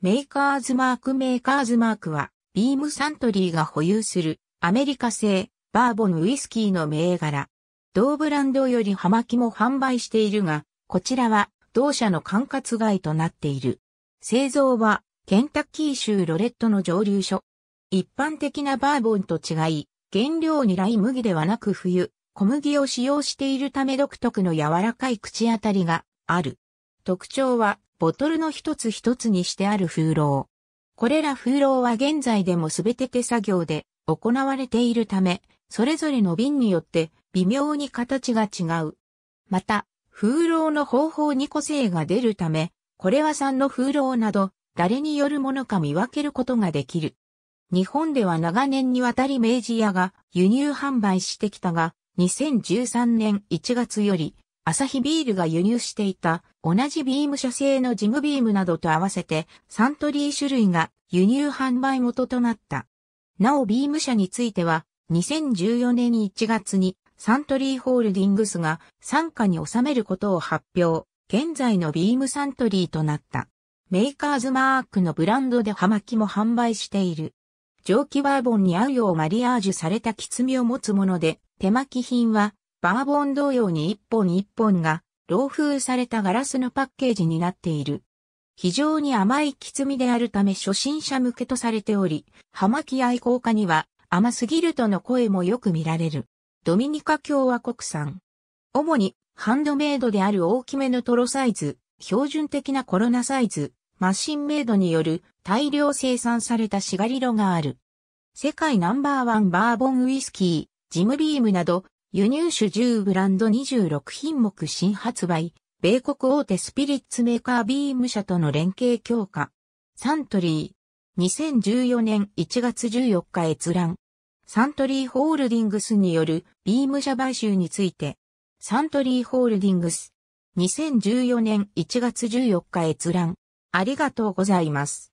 メーカーズマークメーカーズマークは、ビームサントリーが保有するアメリカ製バーボンウイスキーの銘柄。同ブランドより葉巻も販売しているが、こちらは同社の管轄外となっている。製造はケンタッキー州ロレットの蒸留所。一般的なバーボンと違い、原料にライ麦ではなく冬、小麦を使用しているため独特の柔らかい口当たりがある。特徴はボトルの一つ一つにしてある風浪。これら風浪は現在でも全て手作業で行われているため、それぞれの瓶によって微妙に形が違う。また、風浪の方法に個性が出るため、これは3の風浪など、誰によるものか見分けることができる。日本では長年にわたり明治屋が輸入販売してきたが、2013年1月よりアサヒビールが輸入していた同じビーム社製のジムビームなどと合わせてサントリー種類が輸入販売元となった。なおビーム社については2014年1月にサントリーホールディングスが傘下に収めることを発表。現在のビームサントリーとなった。メーカーズマークのブランドで葉巻も販売している。蒸気バーボンに合うようマリアージュされたきつみを持つもので、手巻き品はバーボン同様に一本一本が、老風されたガラスのパッケージになっている。非常に甘いきつみであるため初心者向けとされており、葉巻愛好家には甘すぎるとの声もよく見られる。ドミニカ共和国産。主にハンドメイドである大きめのトロサイズ、標準的なコロナサイズ、マシンメイドによる大量生産されたシガリロがある。世界ナンバーワンバーボンウイスキー、ジムビームなど輸入酒10ブランド26品目新発売、米国大手スピリッツメーカービーム社との連携強化。サントリー、2014年1月14日閲覧。サントリーホールディングスによるビーム社買収について、サントリーホールディングス、2014年1月14日閲覧。ありがとうございます。